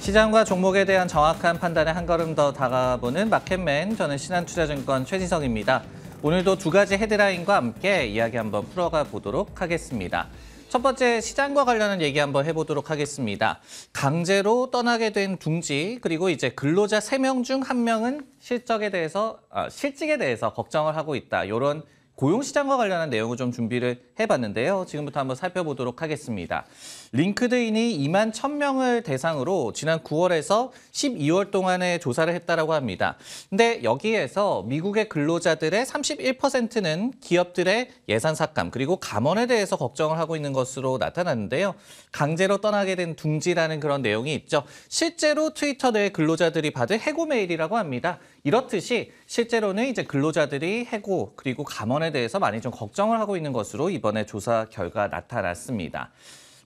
시장과 종목에 대한 정확한 판단에 한 걸음 더 다가보는 마켓맨, 저는 신한투자증권 최지성입니다. 오늘도 두 가지 헤드라인과 함께 이야기 한번 풀어가 보도록 하겠습니다. 첫 번째 시장과 관련한 얘기 한번 해보도록 하겠습니다. 강제로 떠나게 된 둥지 그리고 이제 근로자 세 명 중 한명은 실적에 대해서 아, 실직에 대해서 걱정을 하고 있다. 이런 고용시장과 관련한 내용을 좀 준비를 해봤는데요. 지금부터 한번 살펴보도록 하겠습니다. 링크드인이 2만 1,000명을 대상으로 지난 9월에서 12월 동안에 조사를 했다고 합니다. 근데 여기에서 미국의 근로자들의 31%는 기업들의 예산 삭감 그리고 감원에 대해서 걱정을 하고 있는 것으로 나타났는데요. 강제로 떠나게 된 둥지라는 그런 내용이 있죠. 실제로 트위터 내 근로자들이 받은 해고 메일이라고 합니다. 이렇듯이 실제로는 이제 근로자들이 해고 그리고 감원에 대해서 많이 좀 걱정을 하고 있는 것으로 이번 건의 조사 결과 나타났습니다.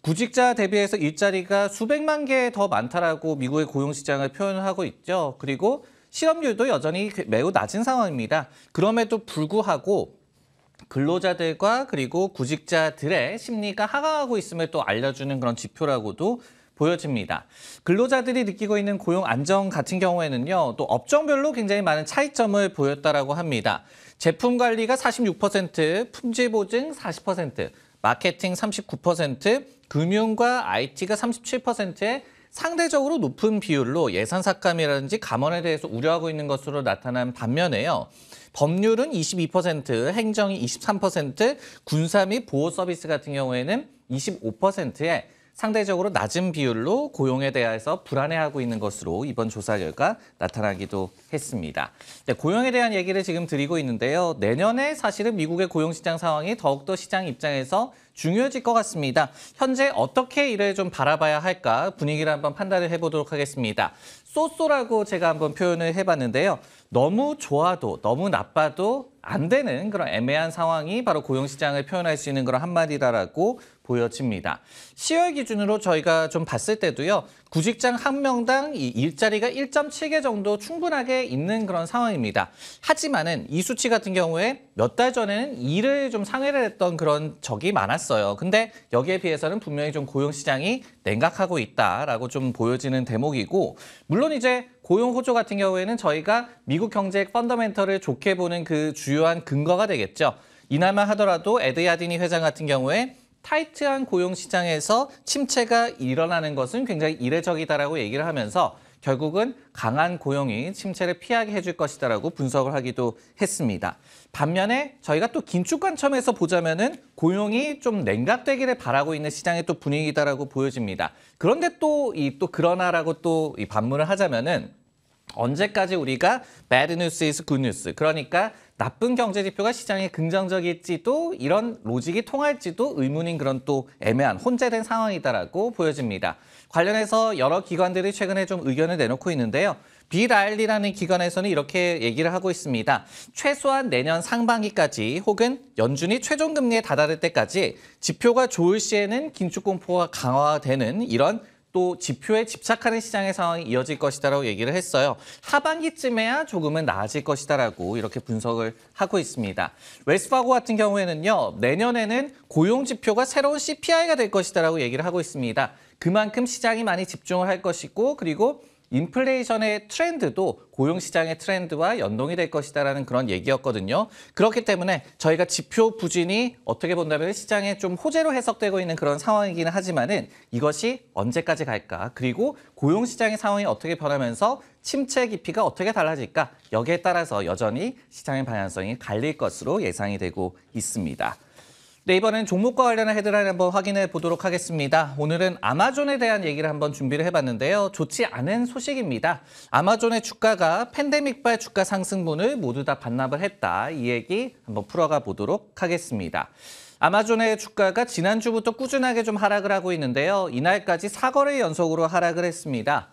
구직자 대비해서 일자리가 수백만 개 더 많다라고 미국의 고용시장을 표현하고 있죠. 그리고 실업률도 여전히 매우 낮은 상황입니다. 그럼에도 불구하고 근로자들과 그리고 구직자들의 심리가 하강하고 있음을 또 알려주는 그런 지표라고도 보여집니다. 근로자들이 느끼고 있는 고용 안정 같은 경우에는요. 또 업종별로 굉장히 많은 차이점을 보였다라고 합니다. 제품 관리가 46%, 품질 보증 40%, 마케팅 39%, 금융과 IT가 37%의 상대적으로 높은 비율로 예산 삭감이라든지 감원에 대해서 우려하고 있는 것으로 나타난 반면에요. 법률은 22%, 행정이 23%, 군사 및 보호 서비스 같은 경우에는 25%의 상대적으로 낮은 비율로 고용에 대해서 불안해하고 있는 것으로 이번 조사 결과 나타나기도 했습니다. 네, 고용에 대한 얘기를 지금 드리고 있는데요. 내년에 사실은 미국의 고용 시장 상황이 더욱더 시장 입장에서 중요해질 것 같습니다. 현재 어떻게 이를 좀 바라봐야 할까 분위기를 한번 판단을 해보도록 하겠습니다. 쏘쏘라고 제가 한번 표현을 해봤는데요. 너무 좋아도 너무 나빠도 안 되는 그런 애매한 상황이 바로 고용시장을 표현할 수 있는 그런 한마디다라고 보여집니다. 10월 기준으로 저희가 좀 봤을 때도요. 구직장 한 명당 이 일자리가 1.7개 정도 충분하게 있는 그런 상황입니다. 하지만은 이 수치 같은 경우에 몇달 전에는 일을 좀 상회를 했던 그런 적이 많았어요. 근데 여기에 비해서는 분명히 좀 고용 시장이 냉각하고 있다라고 좀 보여지는 대목이고 물론 이제 고용 호조 같은 경우에는 저희가 미국 경제 펀더멘털을 좋게 보는 그 주요한 근거가 되겠죠. 이나마 하더라도 에드야디니 회장 같은 경우에 타이트한 고용 시장에서 침체가 일어나는 것은 굉장히 이례적이다라고 얘기를 하면서 결국은 강한 고용이 침체를 피하게 해줄 것이다라고 분석을 하기도 했습니다. 반면에 저희가 또 긴축 관점에서 보자면은 고용이 좀 냉각되기를 바라고 있는 시장의 또 분위기다라고 보여집니다. 그런데 또 이 또 그러나라고 또 이 반문을 하자면은 언제까지 우리가 bad news is good news 그러니까 나쁜 경제 지표가 시장에 긍정적일지도 이런 로직이 통할지도 의문인 그런 또 애매한 혼재된 상황이다라고 보여집니다. 관련해서 여러 기관들이 최근에 좀 의견을 내놓고 있는데요. 비라일리라는 기관에서는 이렇게 얘기를 하고 있습니다. 최소한 내년 상반기까지 혹은 연준이 최종 금리에 다다를 때까지 지표가 좋을 시에는 긴축 공포가 강화되는 이런 또 지표에 집착하는 시장의 상황이 이어질 것이다라고 얘기를 했어요. 하반기쯤에야 조금은 나아질 것이다라고 이렇게 분석을 하고 있습니다. 웨스파고 같은 경우에는요. 내년에는 고용 지표가 새로운 CPI가 될 것이다라고 얘기를 하고 있습니다. 그만큼 시장이 많이 집중을 할 것이고 그리고 인플레이션의 트렌드도 고용시장의 트렌드와 연동이 될 것이다라는 그런 얘기였거든요. 그렇기 때문에 저희가 지표 부진이 어떻게 본다면 시장에 좀 호재로 해석되고 있는 그런 상황이기는 하지만은 이것이 언제까지 갈까 그리고 고용시장의 상황이 어떻게 변하면서 침체 깊이가 어떻게 달라질까 여기에 따라서 여전히 시장의 방향성이 갈릴 것으로 예상이 되고 있습니다. 네, 이번엔 종목과 관련한 헤드라인 한번 확인해 보도록 하겠습니다. 오늘은 아마존에 대한 얘기를 한번 준비를 해봤는데요. 좋지 않은 소식입니다. 아마존의 주가가 팬데믹발 주가 상승분을 모두 다 반납을 했다. 이 얘기 한번 풀어가 보도록 하겠습니다. 아마존의 주가가 지난주부터 꾸준하게 좀 하락을 하고 있는데요. 이날까지 사거래 연속으로 하락을 했습니다.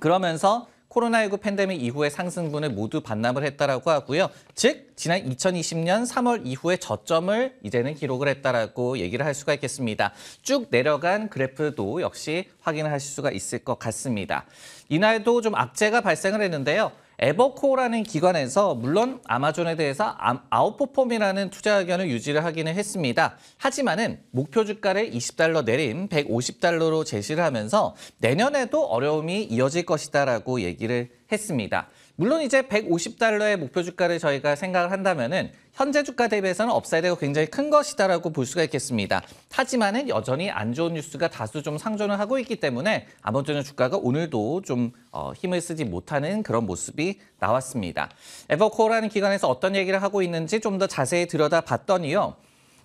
그러면서 코로나19 팬데믹 이후의 상승분을 모두 반납을 했다라고 하고요. 즉 지난 2020년 3월 이후의 저점을 이제는 기록을 했다라고 얘기를 할 수가 있겠습니다. 쭉 내려간 그래프도 역시 확인을 하실 수가 있을 것 같습니다. 이날도 좀 악재가 발생을 했는데요. 에버코라는 어 기관에서 물론 아마존에 대해서 아웃포폼이라는 투자 의견을 유지를 하기는 했습니다. 하지만은 목표 주가를 20달러 내림 150달러로 제시를 하면서 내년에도 어려움이 이어질 것이다라고 얘기를 했습니다. 물론 이제 150달러의 목표 주가를 저희가 생각을 한다면은 현재 주가 대비해서는 업사이드가 굉장히 큰 것이다라고 볼 수가 있겠습니다. 하지만은 여전히 안 좋은 뉴스가 다수 좀 상존을 하고 있기 때문에 아마존의 주가가 오늘도 좀 어, 힘을 쓰지 못하는 그런 모습이 나왔습니다. 에버코어라는 기관에서 어떤 얘기를 하고 있는지 좀 더 자세히 들여다봤더니요.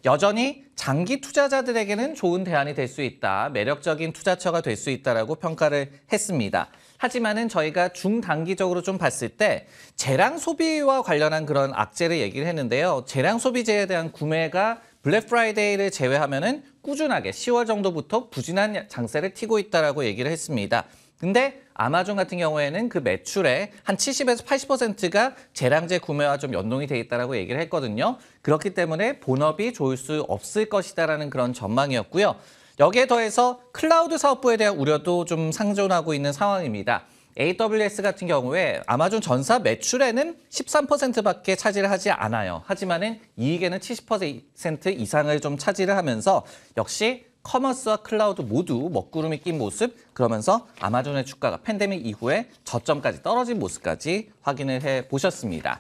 여전히 장기 투자자들에게는 좋은 대안이 될 수 있다. 매력적인 투자처가 될 수 있다라고 평가를 했습니다. 하지만은 저희가 중단기적으로 좀 봤을 때 재량 소비와 관련한 그런 악재를 얘기를 했는데요. 재량 소비재에 대한 구매가 블랙 프라이데이를 제외하면은 꾸준하게 10월 정도부터 부진한 장세를 튀고 있다라고 얘기를 했습니다. 근데 아마존 같은 경우에는 그 매출의 한 70에서 80%가 재량제 구매와 좀 연동이 돼 있다라고 얘기를 했거든요. 그렇기 때문에 본업이 좋을 수 없을 것이다라는 그런 전망이었고요. 여기에 더해서 클라우드 사업부에 대한 우려도 좀 상존하고 있는 상황입니다. AWS 같은 경우에 아마존 전사 매출에는 13%밖에 차지를 하지 않아요. 하지만은 이익에는 70% 이상을 좀 차지를 하면서 역시 커머스와 클라우드 모두 먹구름이 낀 모습 그러면서 아마존의 주가가 팬데믹 이후에 저점까지 떨어진 모습까지 확인을 해 보셨습니다.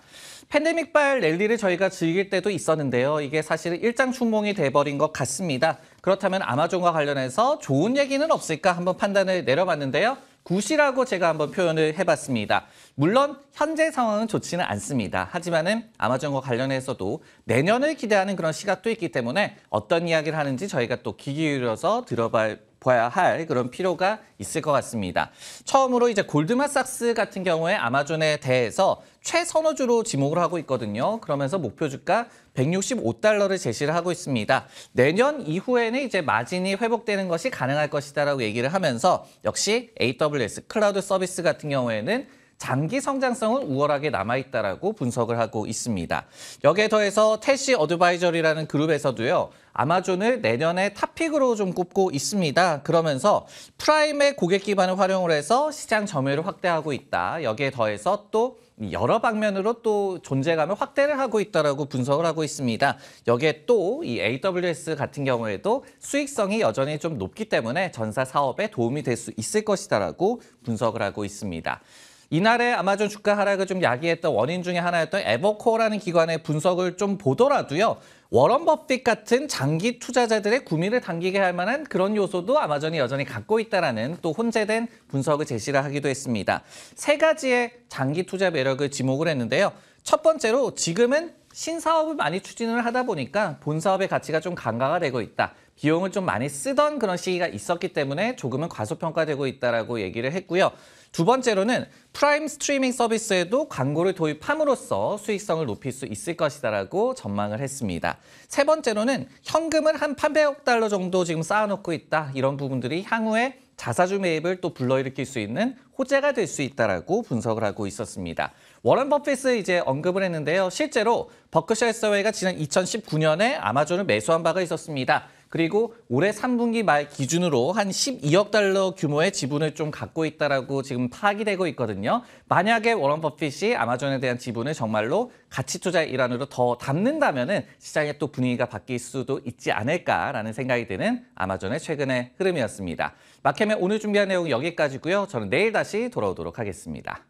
팬데믹발 랠리를 저희가 즐길 때도 있었는데요. 이게 사실 은일장충몽이 돼버린 것 같습니다. 그렇다면 아마존과 관련해서 좋은 얘기는 없을까 한번 판단을 내려봤는데요. 굿이라고 제가 한번 표현을 해봤습니다. 물론 현재 상황은 좋지는 않습니다. 하지만은 아마존과 관련해서도 내년을 기대하는 그런 시각도 있기 때문에 어떤 이야기를 하는지 저희가 또 귀 기울여서 들어볼 봐야 할 그런 필요가 있을 것 같습니다. 처음으로 이제 골드만삭스 같은 경우에 아마존에 대해서 최선호주로 지목을 하고 있거든요. 그러면서 목표 주가 165달러를 제시를 하고 있습니다. 내년 이후에는 이제 마진이 회복되는 것이 가능할 것이다라고 얘기를 하면서 역시 AWS 클라우드 서비스 같은 경우에는 장기 성장성은 우월하게 남아있다라고 분석을 하고 있습니다. 여기에 더해서 테시 어드바이저리라는 그룹에서도요. 아마존을 내년에 탑픽으로 좀 꼽고 있습니다. 그러면서 프라임의 고객 기반을 활용을 해서 시장 점유율을 확대하고 있다. 여기에 더해서 또 여러 방면으로 또 존재감을 확대를 하고 있다라고 분석을 하고 있습니다. 여기에 또 이 AWS 같은 경우에도 수익성이 여전히 좀 높기 때문에 전사 사업에 도움이 될 수 있을 것이다라고 분석을 하고 있습니다. 이날의 아마존 주가 하락을 좀 야기했던 원인 중에 하나였던 에버코어라는 기관의 분석을 좀 보더라도요. 워런 버핏 같은 장기 투자자들의 구미를 당기게 할 만한 그런 요소도 아마존이 여전히 갖고 있다라는 또 혼재된 분석을 제시를 하기도 했습니다. 세 가지의 장기 투자 매력을 지목을 했는데요. 첫 번째로 지금은 신사업을 많이 추진을 하다 보니까 본 사업의 가치가 좀 강가가 되고 있다. 비용을 좀 많이 쓰던 그런 시기가 있었기 때문에 조금은 과소평가되고 있다라고 얘기를 했고요. 두 번째로는 프라임 스트리밍 서비스에도 광고를 도입함으로써 수익성을 높일 수 있을 것이다라고 전망을 했습니다. 세 번째로는 현금을 한 800억 달러 정도 지금 쌓아놓고 있다. 이런 부분들이 향후에 자사주 매입을 또 불러일으킬 수 있는 호재가 될 수 있다라고 분석을 하고 있었습니다. 워런 버핏을 이제 언급을 했는데요. 실제로 버크셔 해서웨이가 지난 2019년에 아마존을 매수한 바가 있었습니다. 그리고 올해 3분기 말 기준으로 한 12억 달러 규모의 지분을 좀 갖고 있다라고 지금 파악이 되고 있거든요. 만약에 워런 버핏이 아마존에 대한 지분을 정말로 가치 투자 일환으로 더 담는다면은 시장의 또 분위기가 바뀔 수도 있지 않을까라는 생각이 드는 아마존의 최근의 흐름이었습니다. 마켓맨 오늘 준비한 내용 여기까지고요. 저는 내일 다시 돌아오도록 하겠습니다.